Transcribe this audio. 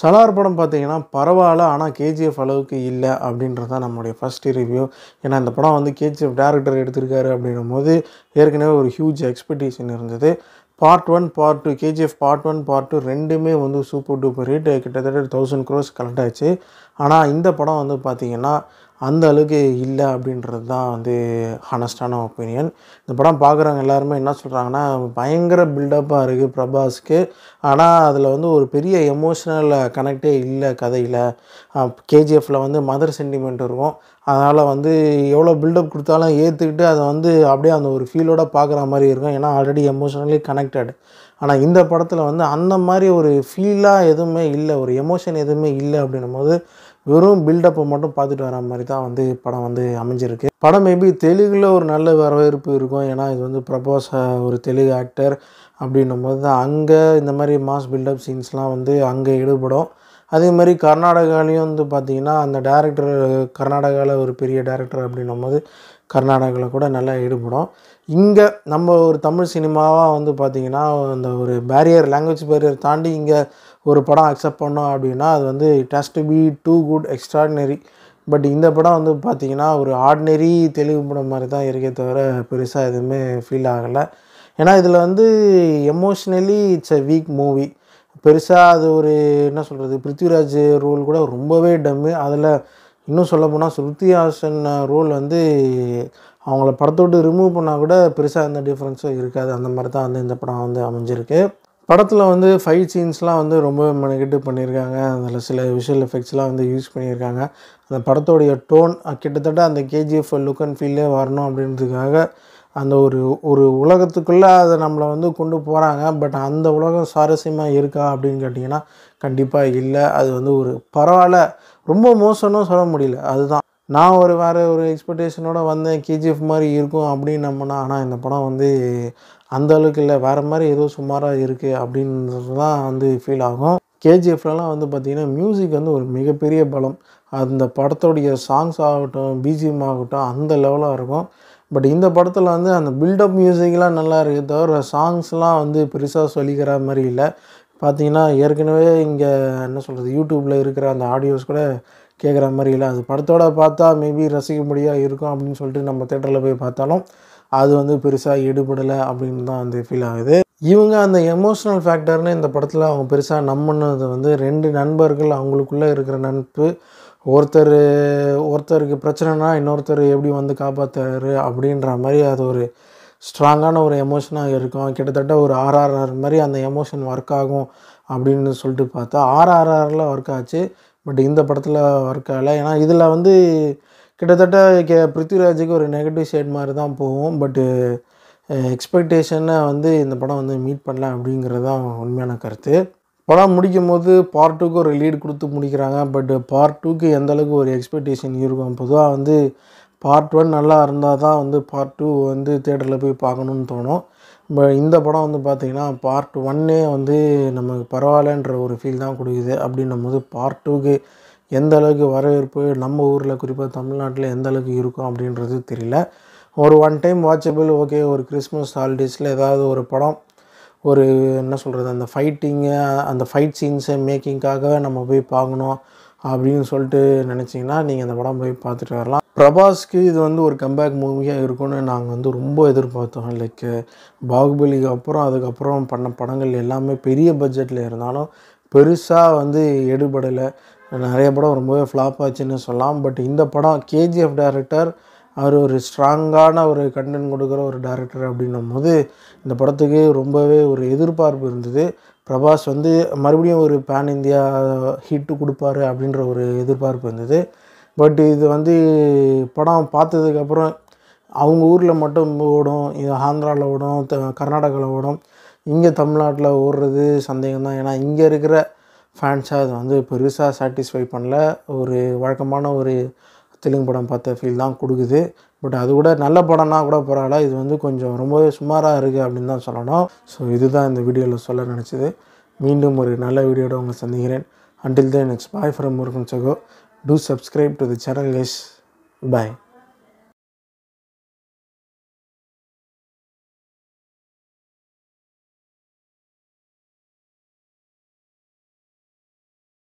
சலார் படம் பார்த்திங்கன்னா பரவாயில்ல ஆனால் கேஜிஎஃப் அளவுக்கு இல்லை அப்படின்றது தான் நம்மளுடைய ஃபஸ்ட்டு ரிவ்யூ ஏன்னா இந்த படம் வந்து கேஜிஎஃப் டேரக்டர் எடுத்திருக்காரு அப்படின்னும் போது ஏற்கனவே ஒரு ஹியூஜ் எக்ஸ்பெக்டேஷன் இருந்தது part one part two KGF part one part two ரெண்டுமே வந்து சூப்பர் டூப்பர் ரேட்டு கிட்டத்தட்ட தௌசண்ட் க்ரோஸ் கலெக்ட் ஆச்சு ஆனால் இந்த படம் வந்து பார்த்திங்கன்னா அந்த அளவுக்கு இல்லை அப்படின்றது தான் வந்து ஹானஸ்டான ஒப்பீனியன் இந்த படம் பார்க்குறவங்க எல்லாருமே என்ன சொல்கிறாங்கன்னா பயங்கர பில்டப்பாக இருக்குது பிரபாஸ்க்கு ஆனால் அதில் வந்து ஒரு பெரிய எமோஷனல் கனெக்டே இல்லை கதையில் கேஜிஎஃப்பில் வந்து மதர் சென்டிமெண்ட் இருக்கும் அதனால் வந்து எவ்வளோ பில்டப் கொடுத்தாலும் ஏற்றுக்கிட்டு அதை வந்து அப்படியே அந்த ஒரு ஃபீலோட பார்க்குற மாதிரி இருக்கும் ஏன்னா ஆல்ரெடி எமோஷ்னலி கனெக்டட் ஆனால் இந்த படத்தில் வந்து அந்த மாதிரி ஒரு ஃபீலாக எதுவுமே இல்லை ஒரு எமோஷன் எதுவுமே இல்லை அப்படின்னும் போது வெறும் பில்டப்பை மட்டும் பார்த்துட்டு வர மாதிரி தான் வந்து படம் வந்து அமைஞ்சிருக்கு படம் மேபி தெலுங்கில் ஒரு நல்ல வரவேற்பு இருக்கும் ஏன்னா இது வந்து பிரபாஸ் ஒரு தெலுங்கு ஆக்டர் அப்படின்னும் போது தான் அங்கே இந்த மாதிரி மாஸ் பில்டப் சீன்ஸ்லாம் வந்து அங்கே ஈடுபடும் அதே மாதிரி கர்நாடகாலேயும் வந்து பார்த்திங்கன்னா அந்த டேரக்டர் கர்நாடகாவில் ஒரு பெரிய டேரக்டர் அப்படின்னும் போது கர்நாடகாவில் கூட நல்லா ஈடுபடும் இங்கே நம்ம ஒரு தமிழ் சினிமாவாக வந்து பார்த்திங்கன்னா அந்த ஒரு பேரியர் லாங்குவேஜ் பேரியர் தாண்டி இங்கே ஒரு படம் அக்செப்ட் பண்ணோம் அப்படின்னா அது வந்து it has to be too good extraordinary but இந்த படம் வந்து பார்த்திங்கன்னா ஒரு ஆர்டினரி தெளிவு படம் மாதிரி தான் இருக்கே தவிர பெருசாக எதுவுமே ஃபீல் ஆகலை ஏன்னா இதில் வந்து emotionally it's a weak movie பெருசாக அது ஒரு என்ன சொல்கிறது பிருத்விராஜ் ரோல் கூட ரொம்பவே டம்மு அதில் இன்னும் சொல்ல போனால் ஹாசன் ரோல் வந்து அவங்கள படத்தோட்டு ரிமூவ் பண்ணால் கூட பெருசாக எந்த டிஃப்ரென்ஸும் இருக்காது அந்த மாதிரி தான் வந்து இந்த படம் வந்து அமைஞ்சிருக்கு படத்தில் வந்து ஃபைவ் சீன்ஸ்லாம் வந்து ரொம்ப மெனக்கெட்டு பண்ணியிருக்காங்க அதில் சில விஷுவல் எஃபெக்ட்ஸ்லாம் வந்து யூஸ் பண்ணியிருக்காங்க அந்த படத்தோடைய டோன் கிட்டத்தட்ட அந்த கேஜிஎஃப் லுக் அண்ட் ஃபீல்லே வரணும் அப்படின்றதுக்காக அந்த ஒரு ஒரு உலகத்துக்குள்ளே அதை நம்மளை வந்து கொண்டு போகிறாங்க பட் அந்த உலகம் சுவாரஸ்யமாக இருக்கா அப்படின்னு கேட்டிங்கன்னா கண்டிப்பாக இல்லை அது வந்து ஒரு பரவாயில்ல ரொம்ப மோசம்னு சொல்ல முடியல அதுதான் நான் ஒரு வேறு ஒரு எக்ஸ்பெக்டேஷனோட வந்தேன் கேஜிஎஃப் மாதிரி இருக்கும் அப்படின்னு நம்பினா ஆனால் இந்த படம் வந்து அந்த அளவுக்கு இல்லை வேறு மாதிரி ஏதோ சுமாராக இருக்குது அப்படின்றது தான் வந்து ஃபீல் ஆகும் கேஜிஎஃப்லலாம் வந்து பார்த்திங்கன்னா மியூசிக் வந்து ஒரு மிகப்பெரிய பலம் அந்த படத்தோடைய சாங்ஸ் ஆகட்டும் பிஜிஎம் ஆகட்டும் அந்த லெவலாக இருக்கும் பட் இந்த படத்தில் வந்து அந்த பில்டப் மியூசிக்லாம் நல்லா இருக்கே தவிர சாங்ஸ்லாம் வந்து பெருசாக சொல்லிக்கிற மாதிரி இல்லை பார்த்தீங்கன்னா ஏற்கனவே இங்கே என்ன சொல்கிறது யூடியூப்பில் இருக்கிற அந்த ஆடியோஸ் கூட கேட்குற மாதிரி இல்லை அது படத்தோட பார்த்தா மேபி ரசிக்க முடியாது இருக்கும் அப்படின்னு சொல்லிட்டு நம்ம தேட்டரில் போய் பார்த்தாலும் அது வந்து பெருசாக ஈடுபடலை அப்படின்னு தான் வந்து ஃபீல் ஆகுது இவங்க அந்த எமோஷ்னல் ஃபேக்டர்னு இந்த படத்தில் அவங்க பெருசாக நம்பினது வந்து ரெண்டு நண்பர்கள் அவங்களுக்குள்ளே இருக்கிற நட்பு ஒருத்தர் ஒருத்தருக்கு பிரச்சனைனா இன்னொருத்தர் எப்படி வந்து காப்பாற்றுறாரு அப்படின்ற மாதிரி அது ஒரு ஸ்ட்ராங்கான ஒரு எமோஷனாக இருக்கும் கிட்டத்தட்ட ஒரு ஆர்ஆர்ஆர் மாதிரி அந்த எமோஷன் ஒர்க் ஆகும் அப்படின்னு சொல்லிட்டு பார்த்தா ஆர்ஆர்ஆரில் ஒர்க் ஆச்சு பட் இந்த படத்தில் ஒர்க் ஆகலை ஏன்னா இதில் வந்து கிட்டத்தட்ட கே பிருத்விராஜுக்கு ஒரு நெகட்டிவ் ஷேட் மாதிரி தான் போகும் பட்டு எக்ஸ்பெக்டேஷனை வந்து இந்த படம் வந்து மீட் பண்ணல அப்படிங்கிறது தான் உண்மையான கருத்து படம் முடிக்கும் போது பார்ட் டூக்கு ஒரு லீடு கொடுத்து முடிக்கிறாங்க பட் பார்ட் டூக்கு எந்த அளவுக்கு ஒரு எக்ஸ்பெக்டேஷன் இருக்கும் பொதுவாக வந்து பார்ட் ஒன் நல்லா இருந்தால் தான் வந்து பார்ட் டூ வந்து தேட்டரில் போய் பார்க்கணுன்னு தோணும் பட் இந்த படம் வந்து பார்த்திங்கன்னா பார்ட் ஒன்னே வந்து நமக்கு பரவாயில்லன்ற ஒரு ஃபீல் தான் கொடுக்குது அப்படின்னும் போது பார்ட் டூக்கு எந்த அளவுக்கு வரவேற்பு நம்ம ஊரில் குறிப்பாக தமிழ்நாட்டில் எந்த அளவுக்கு இருக்கும் அப்படின்றது தெரியல ஒரு ஒன் டைம் வாட்சபிள் ஓகே ஒரு கிறிஸ்மஸ் ஹாலிடேஸில் ஏதாவது ஒரு படம் ஒரு என்ன சொல்கிறது அந்த ஃபைட்டிங்கு அந்த ஃபைட் சீன்ஸை மேக்கிங்காக நம்ம போய் பார்க்கணும் அப்படின்னு சொல்லிட்டு நினச்சிங்கன்னா நீங்கள் அந்த படம் போய் பார்த்துட்டு வரலாம் பிரபாஸ்க்கு இது வந்து ஒரு கம்பேக் மூவியாக இருக்கும்னு நாங்கள் வந்து ரொம்ப எதிர்பார்த்தோம் லைக் பாகுபலிக்கு அப்புறம் அதுக்கப்புறம் பண்ண படங்கள் எல்லாமே பெரிய பட்ஜெட்டில் இருந்தாலும் பெருசாக வந்து எடுபடலை நிறைய படம் ரொம்பவே ஃப்ளாப் ஆச்சுன்னு சொல்லலாம் பட் இந்த படம் கேஜிஎஃப் டேரக்டர் அவர் ஒரு ஸ்ட்ராங்கான ஒரு கண்டென்ட் கொடுக்குற ஒரு டேரக்டர் அப்படின்னும் போது இந்த படத்துக்கு ரொம்பவே ஒரு எதிர்பார்ப்பு இருந்தது பிரபாஸ் வந்து மறுபடியும் ஒரு பேன் இந்தியா ஹிட்டு கொடுப்பாரு அப்படின்ற ஒரு எதிர்பார்ப்பு இருந்தது பட் இது வந்து படம் பார்த்ததுக்கப்புறம் அவங்க ஊரில் மட்டும் ஓடும் இது ஆந்திராவில் ஓடும் த கர்நாடகாவில் ஓடும் இங்கே தமிழ்நாட்டில் ஓடுறது சந்தேகம் தான் ஏன்னா இங்கே இருக்கிற ஃபேன்ஸாக அது வந்து பெருசாக சாட்டிஸ்ஃபை பண்ணல ஒரு வழக்கமான ஒரு தெலுங்கு படம் பார்த்த ஃபீல் தான் கொடுக்குது பட் அது கூட நல்ல படம்னா கூட பரவாயில்ல இது வந்து கொஞ்சம் ரொம்பவே சுமாராக இருக்குது அப்படின்னு தான் சொல்லணும் ஸோ இதுதான் இந்த வீடியோவில் சொல்ல நினச்சது மீண்டும் ஒரு நல்ல வீடியோட உங்களை சந்திக்கிறேன் until then next bye from Murugan சகோ do subscribe to the channel yes bye